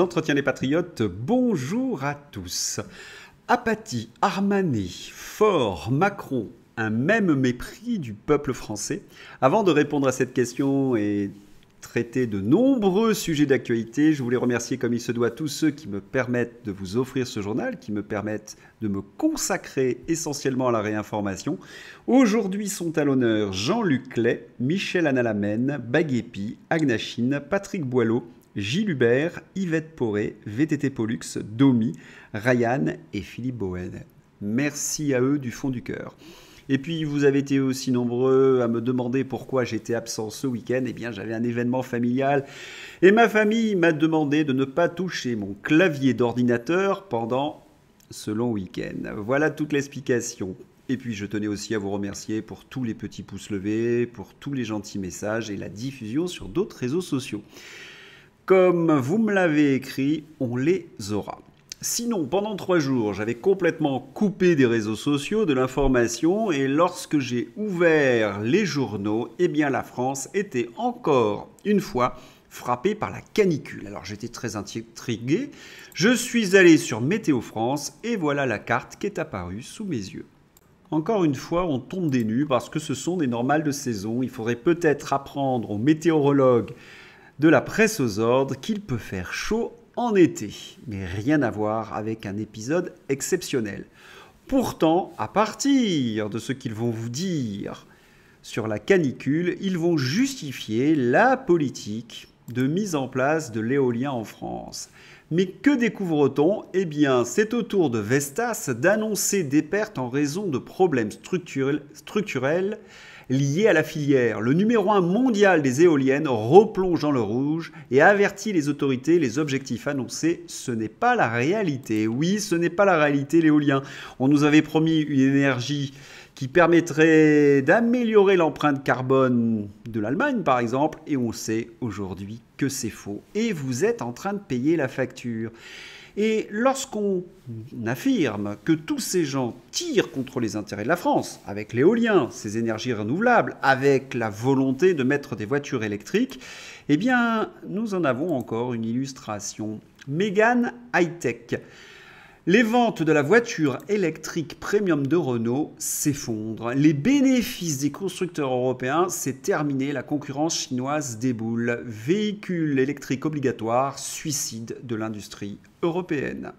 Entretien entretiens des patriotes, bonjour à tous. Apathie, Armané, Fort, Macron, un même mépris du peuple français Avant de répondre à cette question et traiter de nombreux sujets d'actualité, je voulais remercier comme il se doit tous ceux qui me permettent de vous offrir ce journal, qui me permettent de me consacrer essentiellement à la réinformation. Aujourd'hui sont à l'honneur Jean-Luc Clay, Michel Analamène, Baguépi, Agnachine, Patrick Boileau, Gilles Hubert, Yvette Poré, VTT Pollux, Domi, Ryan et Philippe Bowen. Merci à eux du fond du cœur. Et puis vous avez été aussi nombreux à me demander pourquoi j'étais absent ce week-end. Eh bien j'avais un événement familial et ma famille m'a demandé de ne pas toucher mon clavier d'ordinateur pendant ce long week-end. Voilà toute l'explication. Et puis je tenais aussi à vous remercier pour tous les petits pouces levés, pour tous les gentils messages et la diffusion sur d'autres réseaux sociaux. Comme vous me l'avez écrit, on les aura. Sinon, pendant trois jours, j'avais complètement coupé des réseaux sociaux, de l'information, et lorsque j'ai ouvert les journaux, eh bien la France était encore une fois frappée par la canicule. Alors j'étais très intrigué. Je suis allé sur Météo France et voilà la carte qui est apparue sous mes yeux. Encore une fois, on tombe des nues parce que ce sont des normales de saison. Il faudrait peut-être apprendre aux météorologues de la presse aux ordres qu'il peut faire chaud en été, mais rien à voir avec un épisode exceptionnel. Pourtant, à partir de ce qu'ils vont vous dire sur la canicule, ils vont justifier la politique de mise en place de l'éolien en France. Mais que découvre-t-on Eh bien, c'est au tour de Vestas d'annoncer des pertes en raison de problèmes structurels, structurels lié à la filière, le numéro 1 mondial des éoliennes replonge dans le rouge et avertit les autorités, les objectifs annoncés, ce n'est pas la réalité. Oui, ce n'est pas la réalité l'éolien. On nous avait promis une énergie qui permettrait d'améliorer l'empreinte carbone de l'Allemagne, par exemple, et on sait aujourd'hui que c'est faux. Et vous êtes en train de payer la facture. Et lorsqu'on affirme que tous ces gens tirent contre les intérêts de la France, avec l'éolien, ces énergies renouvelables, avec la volonté de mettre des voitures électriques, eh bien, nous en avons encore une illustration. Mégane Hightech. Les ventes de la voiture électrique premium de Renault s'effondrent. Les bénéfices des constructeurs européens, c'est terminé. La concurrence chinoise déboule. Véhicule électrique obligatoire, suicide de l'industrie européenne.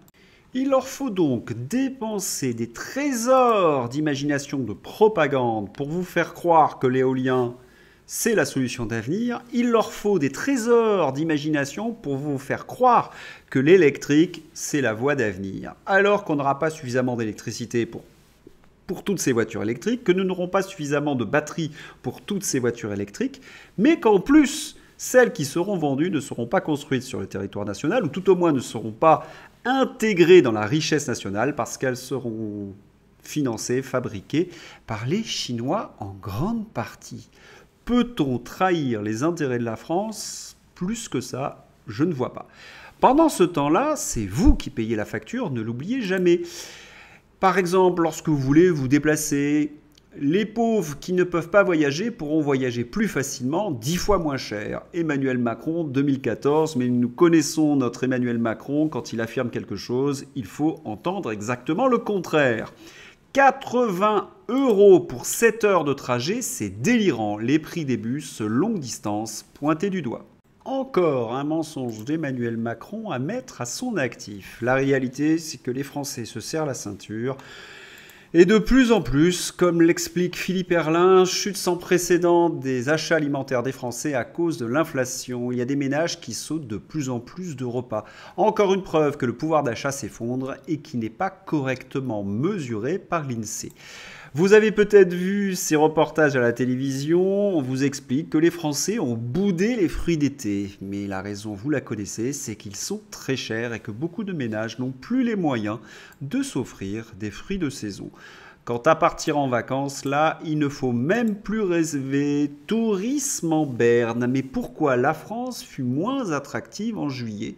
Il leur faut donc dépenser des trésors d'imagination de propagande pour vous faire croire que l'éolien c'est la solution d'avenir. Il leur faut des trésors d'imagination pour vous faire croire que l'électrique, c'est la voie d'avenir. Alors qu'on n'aura pas suffisamment d'électricité pour toutes ces voitures électriques, que nous n'aurons pas suffisamment de batteries pour toutes ces voitures électriques, mais qu'en plus, celles qui seront vendues ne seront pas construites sur le territoire national, ou tout au moins ne seront pas intégrées dans la richesse nationale, parce qu'elles seront financées, fabriquées par les Chinois en grande partie. Peut-on trahir les intérêts de la France plus que ça Je ne vois pas. Pendant ce temps-là, c'est vous qui payez la facture, ne l'oubliez jamais. Par exemple, lorsque vous voulez vous déplacer, les pauvres qui ne peuvent pas voyager pourront voyager plus facilement, dix fois moins cher. Emmanuel Macron, 2014, mais nous connaissons notre Emmanuel Macron, quand il affirme quelque chose, il faut entendre exactement le contraire. 80 euros pour 7 heures de trajet, c'est délirant les prix des bus longue distance pointés du doigt. Encore un mensonge d'Emmanuel Macron à mettre à son actif. La réalité, c'est que les Français se serrent la ceinture et de plus en plus, comme l'explique Philippe Erlin, chute sans précédent des achats alimentaires des Français à cause de l'inflation. Il y a des ménages qui sautent de plus en plus de repas. Encore une preuve que le pouvoir d'achat s'effondre et qui n'est pas correctement mesuré par l'INSEE. Vous avez peut-être vu ces reportages à la télévision, on vous explique que les Français ont boudé les fruits d'été. Mais la raison, vous la connaissez, c'est qu'ils sont très chers et que beaucoup de ménages n'ont plus les moyens de s'offrir des fruits de saison. Quant à partir en vacances, là, il ne faut même plus réserver Tourisme en Berne. Mais pourquoi la France fut moins attractive en juillet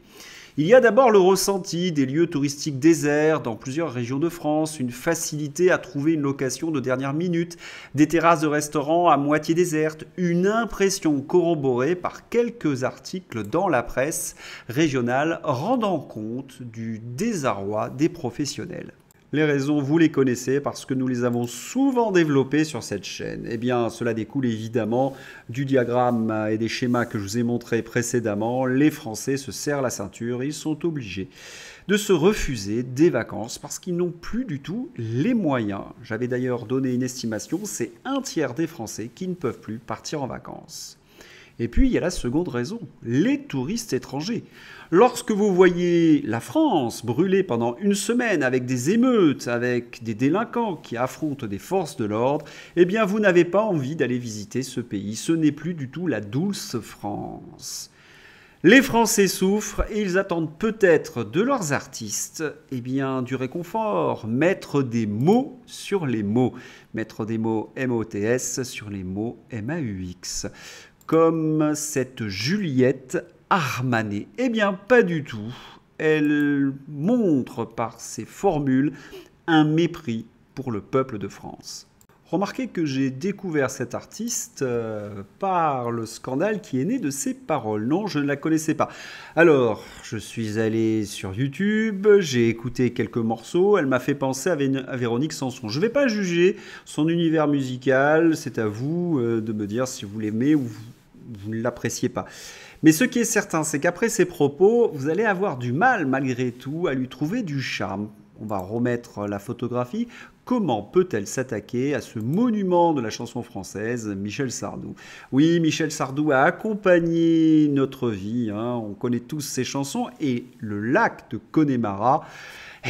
il y a d'abord le ressenti des lieux touristiques déserts dans plusieurs régions de France, une facilité à trouver une location de dernière minute, des terrasses de restaurants à moitié désertes, une impression corroborée par quelques articles dans la presse régionale rendant compte du désarroi des professionnels. Les raisons, vous les connaissez parce que nous les avons souvent développées sur cette chaîne. Eh bien, cela découle évidemment du diagramme et des schémas que je vous ai montrés précédemment. Les Français se serrent la ceinture, ils sont obligés de se refuser des vacances parce qu'ils n'ont plus du tout les moyens. J'avais d'ailleurs donné une estimation, c'est un tiers des Français qui ne peuvent plus partir en vacances. Et puis, il y a la seconde raison, les touristes étrangers. Lorsque vous voyez la France brûler pendant une semaine avec des émeutes, avec des délinquants qui affrontent des forces de l'ordre, eh bien, vous n'avez pas envie d'aller visiter ce pays. Ce n'est plus du tout la douce France. Les Français souffrent et ils attendent peut-être de leurs artistes eh bien, du réconfort, mettre des mots sur les mots, mettre des mots M-O-T-S sur les mots M-A-U-X comme cette Juliette Armanet. Eh bien, pas du tout. Elle montre par ses formules un mépris pour le peuple de France. Remarquez que j'ai découvert cette artiste euh, par le scandale qui est né de ses paroles. Non, je ne la connaissais pas. Alors, je suis allé sur YouTube, j'ai écouté quelques morceaux, elle m'a fait penser à, Véronique Sanson. Je ne vais pas juger son univers musical, c'est à vous euh, de me dire si vous l'aimez ou, vous ne l'appréciez pas. Mais ce qui est certain, c'est qu'après ces propos, vous allez avoir du mal malgré tout à lui trouver du charme. On va remettre la photographie. Comment peut-elle s'attaquer à ce monument de la chanson française, Michel Sardou Oui, Michel Sardou a accompagné notre vie. Hein. On connaît tous ses chansons et le lac de Connemara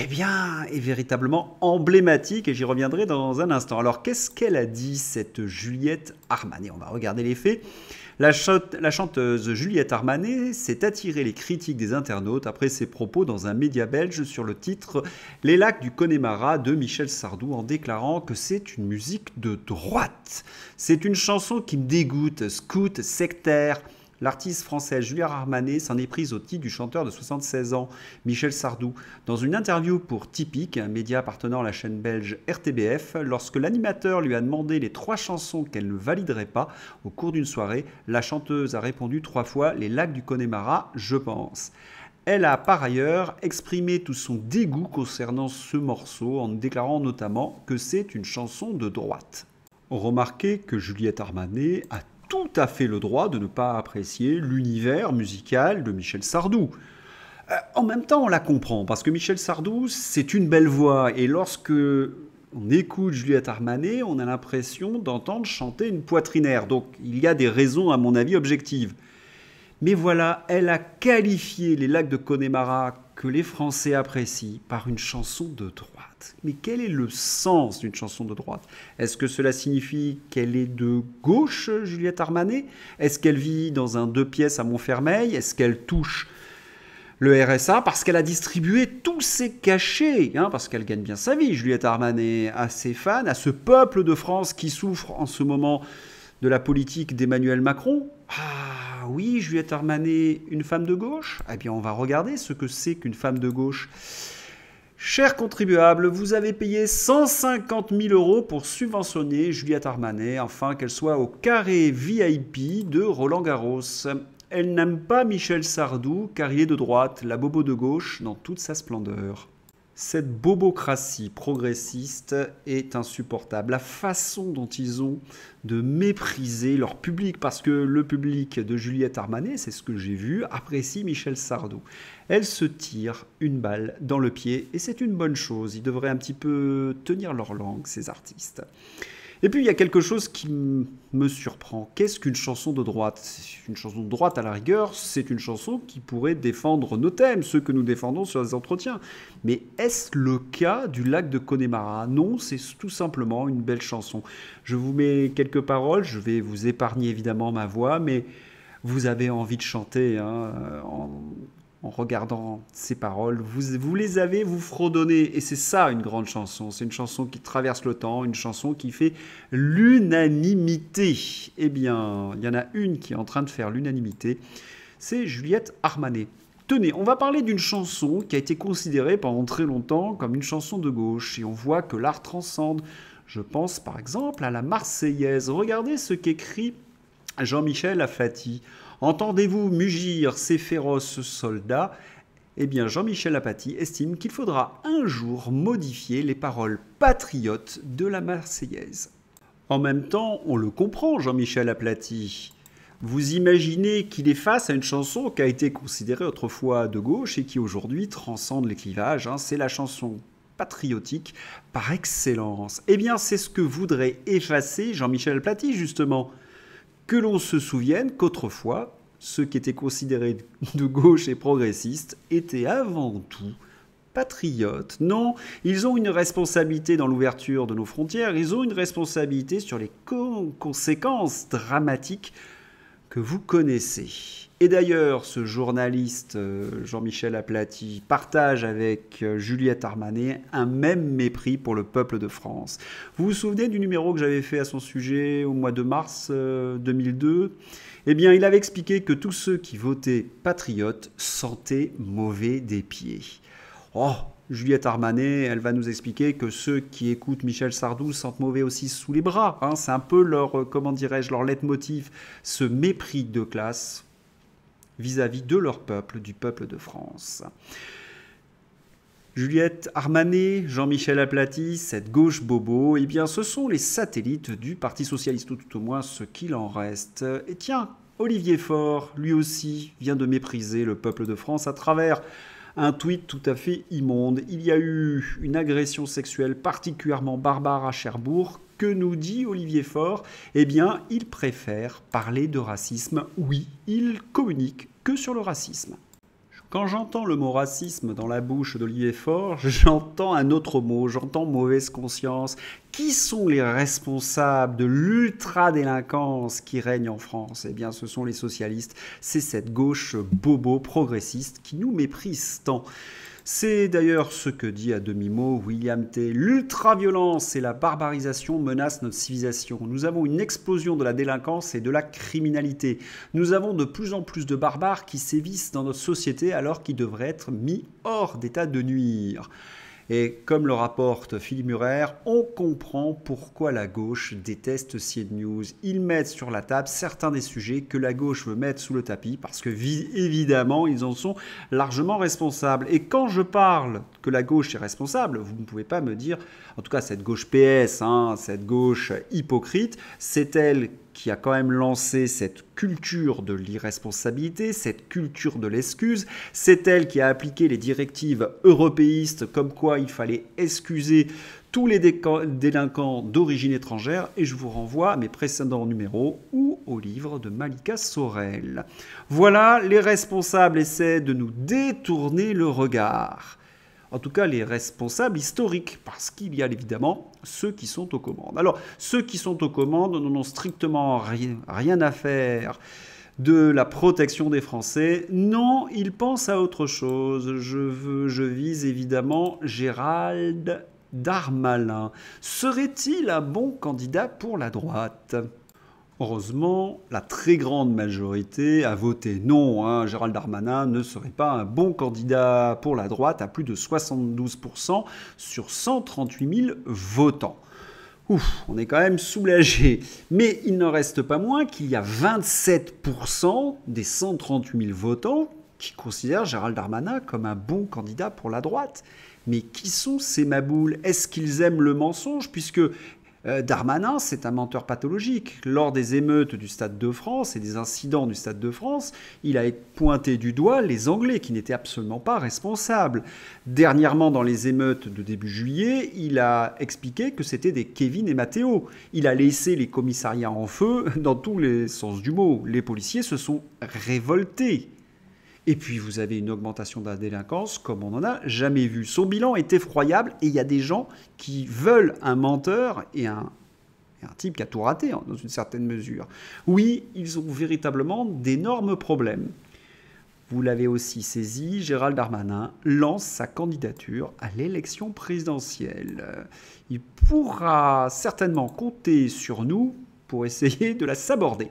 eh bien, est véritablement emblématique et j'y reviendrai dans un instant. Alors, qu'est-ce qu'elle a dit, cette Juliette Armanet On va regarder les faits. La, chanteuse Juliette Armanet s'est attirée les critiques des internautes après ses propos dans un média belge sur le titre Les lacs du Connemara de Michel Sardou en déclarant que c'est une musique de droite. C'est une chanson qui me dégoûte, scout, sectaire. L'artiste française Juliette Armanet s'en est prise au titre du chanteur de 76 ans, Michel Sardou, dans une interview pour Typique, un média appartenant à la chaîne belge RTBF. Lorsque l'animateur lui a demandé les trois chansons qu'elle ne validerait pas au cours d'une soirée, la chanteuse a répondu trois fois Les lacs du Connemara, je pense. Elle a par ailleurs exprimé tout son dégoût concernant ce morceau en déclarant notamment que c'est une chanson de droite. Remarquez que Juliette Armanet a tout à fait le droit de ne pas apprécier l'univers musical de Michel Sardou. Euh, en même temps, on la comprend, parce que Michel Sardou, c'est une belle voix, et lorsque on écoute Juliette Armanet, on a l'impression d'entendre chanter une poitrinaire, donc il y a des raisons, à mon avis, objectives. Mais voilà, elle a qualifié les lacs de Connemara que les Français apprécient par une chanson de droite. Mais quel est le sens d'une chanson de droite Est-ce que cela signifie qu'elle est de gauche, Juliette Armanet Est-ce qu'elle vit dans un deux pièces à Montfermeil Est-ce qu'elle touche le RSA parce qu'elle a distribué tous ses cachets, hein, parce qu'elle gagne bien sa vie, Juliette Armanet, à ses fans, à ce peuple de France qui souffre en ce moment de la politique d'Emmanuel Macron. Ah oui, Juliette Armanet, une femme de gauche Eh bien, on va regarder ce que c'est qu'une femme de gauche. Cher contribuable, vous avez payé 150 000 euros pour subventionner Juliette Armanet afin qu'elle soit au carré VIP de Roland Garros. Elle n'aime pas Michel Sardou car il est de droite, la bobo de gauche dans toute sa splendeur. Cette bobocratie progressiste est insupportable. La façon dont ils ont de mépriser leur public, parce que le public de Juliette Armanet, c'est ce que j'ai vu, apprécie Michel Sardou. Elle se tire une balle dans le pied, et c'est une bonne chose. Ils devraient un petit peu tenir leur langue, ces artistes. Et puis il y a quelque chose qui me surprend. Qu'est-ce qu'une chanson de droite Une chanson de droite, à la rigueur, c'est une chanson qui pourrait défendre nos thèmes, ceux que nous défendons sur les entretiens. Mais est-ce le cas du lac de Connemara Non, c'est tout simplement une belle chanson. Je vous mets quelques paroles, je vais vous épargner évidemment ma voix, mais vous avez envie de chanter. Hein, en en regardant ces paroles. Vous, les avez, vous fredonnez. Et c'est ça une grande chanson. C'est une chanson qui traverse le temps, une chanson qui fait l'unanimité. Eh bien, il y en a une qui est en train de faire l'unanimité. C'est Juliette Armanet. Tenez, on va parler d'une chanson qui a été considérée pendant très longtemps comme une chanson de gauche. Et on voit que l'art transcende. Je pense par exemple à la Marseillaise. Regardez ce qu'écrit Jean-Michel Aflati. Entendez-vous mugir ces féroces soldats eh bien, Jean-Michel Apathy estime qu'il faudra un jour modifier les paroles patriotes de la Marseillaise. En même temps, on le comprend, Jean-Michel Aplaty. Vous imaginez qu'il est face à une chanson qui a été considérée autrefois de gauche et qui aujourd'hui transcende les clivages. Hein. C'est la chanson patriotique par excellence. Eh bien, c'est ce que voudrait effacer Jean-Michel Aplaty, justement que l'on se souvienne qu'autrefois, ceux qui étaient considérés de gauche et progressistes étaient avant tout patriotes. Non, ils ont une responsabilité dans l'ouverture de nos frontières, ils ont une responsabilité sur les conséquences dramatiques que vous connaissez. Et d'ailleurs, ce journaliste euh, Jean-Michel Aplati partage avec euh, Juliette Armanet un même mépris pour le peuple de France. Vous vous souvenez du numéro que j'avais fait à son sujet au mois de mars 2002 euh, Eh bien, il avait expliqué que tous ceux qui votaient patriotes sentaient mauvais des pieds. Oh, Juliette Armanet, elle va nous expliquer que ceux qui écoutent Michel Sardou sentent mauvais aussi sous les bras. Hein. C'est un peu leur, euh, comment dirais-je, leur leitmotiv, ce mépris de classe vis-à-vis de leur peuple, du peuple de France. Juliette Armanet, Jean-Michel Aplati, cette gauche bobo, eh bien ce sont les satellites du Parti socialiste, ou tout au moins ce qu'il en reste. Et tiens, Olivier Faure, lui aussi, vient de mépriser le peuple de France à travers un tweet tout à fait immonde. Il y a eu une agression sexuelle particulièrement barbare à Cherbourg. Que nous dit Olivier Faure Eh bien, il préfère parler de racisme. Oui, il communique que sur le racisme. Quand j'entends le mot racisme dans la bouche d'Olivier Faure, j'entends un autre mot, j'entends mauvaise conscience. Qui sont les responsables de l'ultra-délinquance qui règne en France Eh bien, ce sont les socialistes. C'est cette gauche bobo progressiste qui nous méprise tant. C'est d'ailleurs ce que dit à demi-mot William T. L'ultra-violence et la barbarisation menacent notre civilisation. Nous avons une explosion de la délinquance et de la criminalité. Nous avons de plus en plus de barbares qui sévissent dans notre société alors qu'ils devraient être mis hors d'état de nuire. Et comme le rapporte Philippe Murer, on comprend pourquoi la gauche déteste CNews. Ils mettent sur la table certains des sujets que la gauche veut mettre sous le tapis parce que évidemment, ils en sont largement responsables. Et quand je parle que la gauche est responsable, vous ne pouvez pas me dire, en tout cas cette gauche PS, hein, cette gauche hypocrite, c'est elle qui a quand même lancé cette culture de l'irresponsabilité, cette culture de l'excuse. C'est elle qui a appliqué les directives européistes comme quoi il fallait excuser tous les délinquants d'origine étrangère et je vous renvoie à mes précédents numéros ou au livre de Malika Sorel. Voilà, les responsables essaient de nous détourner le regard. En tout cas, les responsables historiques, parce qu'il y a évidemment ceux qui sont aux commandes. Alors, ceux qui sont aux commandes n'ont strictement rien, à faire de la protection des Français. Non, ils pensent à autre chose. Je, je vise évidemment Gérald Darmalin. Serait-il un bon candidat pour la droite Heureusement, la très grande majorité a voté non. Hein. Gérald Darmanin ne serait pas un bon candidat pour la droite à plus de 72% sur 138 000 votants. Ouf, on est quand même soulagé. Mais il n'en reste pas moins qu'il y a 27% des 138 000 votants qui considèrent Gérald Darmanin comme un bon candidat pour la droite. Mais qui sont ces maboules Est-ce qu'ils aiment le mensonge Puisque euh, Darmanin, c'est un menteur pathologique. Lors des émeutes du Stade de France et des incidents du Stade de France, il a pointé du doigt les Anglais qui n'étaient absolument pas responsables. Dernièrement, dans les émeutes de début juillet, il a expliqué que c'était des Kevin et Matteo. Il a laissé les commissariats en feu dans tous les sens du mot. Les policiers se sont révoltés. Et puis vous avez une augmentation de la délinquance comme on n'en a jamais vu. Son bilan est effroyable et il y a des gens qui veulent un menteur et un, type qui a tout raté hein, dans une certaine mesure. Oui, ils ont véritablement d'énormes problèmes. Vous l'avez aussi saisi, Gérald Darmanin lance sa candidature à l'élection présidentielle. Il pourra certainement compter sur nous pour essayer de la saborder.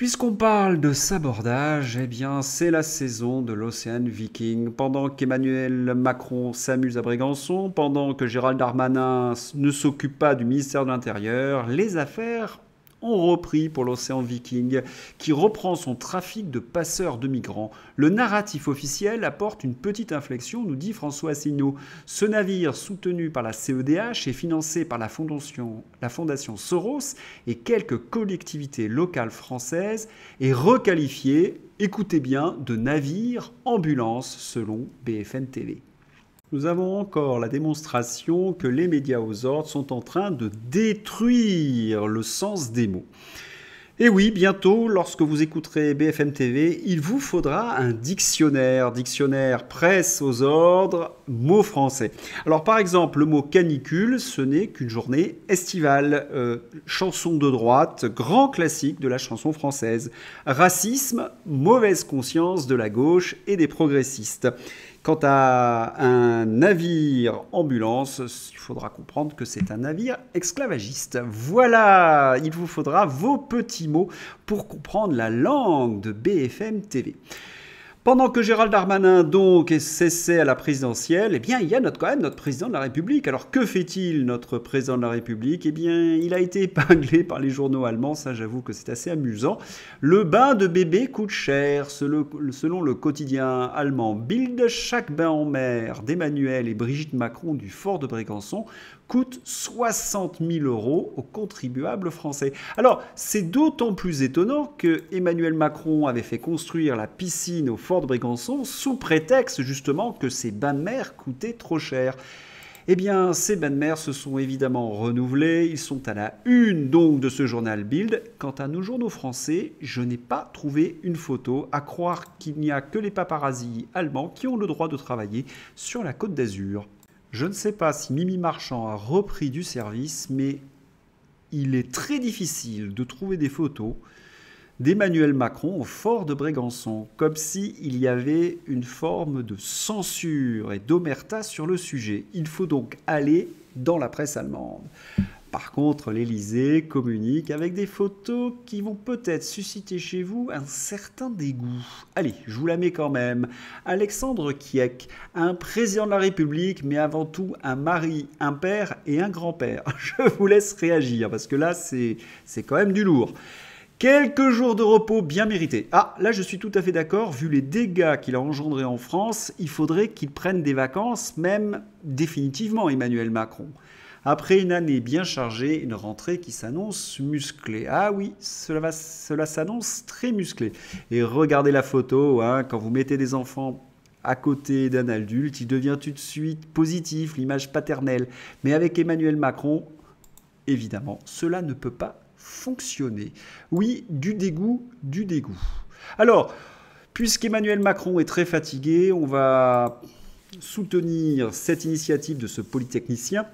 Puisqu'on parle de sabordage, eh bien c'est la saison de l'Océan Viking. Pendant qu'Emmanuel Macron s'amuse à Brégançon, pendant que Gérald Darmanin ne s'occupe pas du ministère de l'Intérieur, les affaires ont repris pour l'océan Viking, qui reprend son trafic de passeurs de migrants. Le narratif officiel apporte une petite inflexion, nous dit François Asselineau. Ce navire, soutenu par la CEDH, et financé par la fondation, la fondation Soros et quelques collectivités locales françaises, est requalifié, écoutez bien, de navire ambulance selon BFN TV. Nous avons encore la démonstration que les médias aux ordres sont en train de détruire le sens des mots. Et oui, bientôt, lorsque vous écouterez BFM TV, il vous faudra un dictionnaire, dictionnaire presse aux ordres, mots français. Alors par exemple, le mot canicule, ce n'est qu'une journée estivale. Euh, chanson de droite, grand classique de la chanson française. Racisme, mauvaise conscience de la gauche et des progressistes. Quant à un navire ambulance, il faudra comprendre que c'est un navire esclavagiste. Voilà, il vous faudra vos petits mots pour comprendre la langue de BFM TV. Pendant que Gérald Darmanin donc cessé à la présidentielle, eh bien il y a notre, quand même notre président de la République. Alors que fait-il notre président de la République Eh bien il a été épinglé par les journaux allemands, ça j'avoue que c'est assez amusant. Le bain de bébé coûte cher, selon le quotidien allemand Bild. Chaque bain en mer d'Emmanuel et Brigitte Macron du fort de Brégançon coûte 60 000 euros aux contribuables français. Alors c'est d'autant plus étonnant que Emmanuel Macron avait fait construire la piscine au fort de Brégançon sous prétexte justement que ces bains de mer coûtaient trop cher. Eh bien, ces bains de mer se sont évidemment renouvelés, ils sont à la une donc de ce journal Bild. Quant à nos journaux français, je n'ai pas trouvé une photo à croire qu'il n'y a que les paparazzis allemands qui ont le droit de travailler sur la côte d'Azur. Je ne sais pas si Mimi Marchand a repris du service, mais il est très difficile de trouver des photos d'Emmanuel Macron au fort de Brégançon, comme s'il y avait une forme de censure et d'omerta sur le sujet. Il faut donc aller dans la presse allemande. Par contre, l'Élysée communique avec des photos qui vont peut-être susciter chez vous un certain dégoût. Allez, je vous la mets quand même. Alexandre Kieck, un président de la République, mais avant tout un mari, un père et un grand-père. Je vous laisse réagir, parce que là, c'est quand même du lourd. Quelques jours de repos bien mérités. Ah, là je suis tout à fait d'accord, vu les dégâts qu'il a engendrés en France, il faudrait qu'il prenne des vacances, même définitivement Emmanuel Macron. Après une année bien chargée, une rentrée qui s'annonce musclée. Ah oui, cela, cela s'annonce très musclé. Et regardez la photo, hein, quand vous mettez des enfants à côté d'un adulte, il devient tout de suite positif, l'image paternelle. Mais avec Emmanuel Macron, évidemment, cela ne peut pas fonctionner. Oui, du dégoût, du dégoût. Alors, puisqu'Emmanuel Macron est très fatigué, on va soutenir cette initiative de ce polytechnicien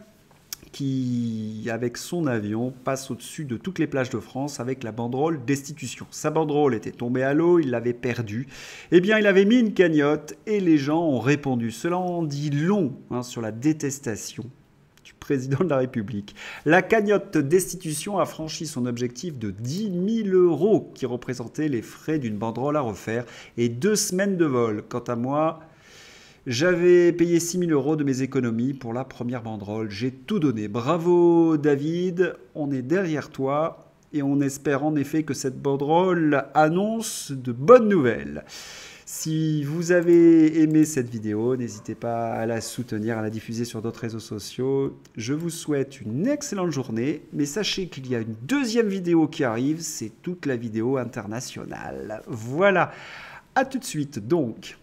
qui, avec son avion, passe au-dessus de toutes les plages de France avec la banderole destitution. Sa banderole était tombée à l'eau, il l'avait perdue. Eh bien, il avait mis une cagnotte et les gens ont répondu. Cela en dit long hein, sur la détestation président de la République. La cagnotte destitution a franchi son objectif de 10 000 euros, qui représentait les frais d'une banderole à refaire et deux semaines de vol. Quant à moi, j'avais payé 6 000 euros de mes économies pour la première banderole. J'ai tout donné. Bravo David, on est derrière toi et on espère en effet que cette banderole annonce de bonnes nouvelles. Si vous avez aimé cette vidéo, n'hésitez pas à la soutenir, à la diffuser sur d'autres réseaux sociaux. Je vous souhaite une excellente journée, mais sachez qu'il y a une deuxième vidéo qui arrive, c'est toute la vidéo internationale. Voilà, à tout de suite donc.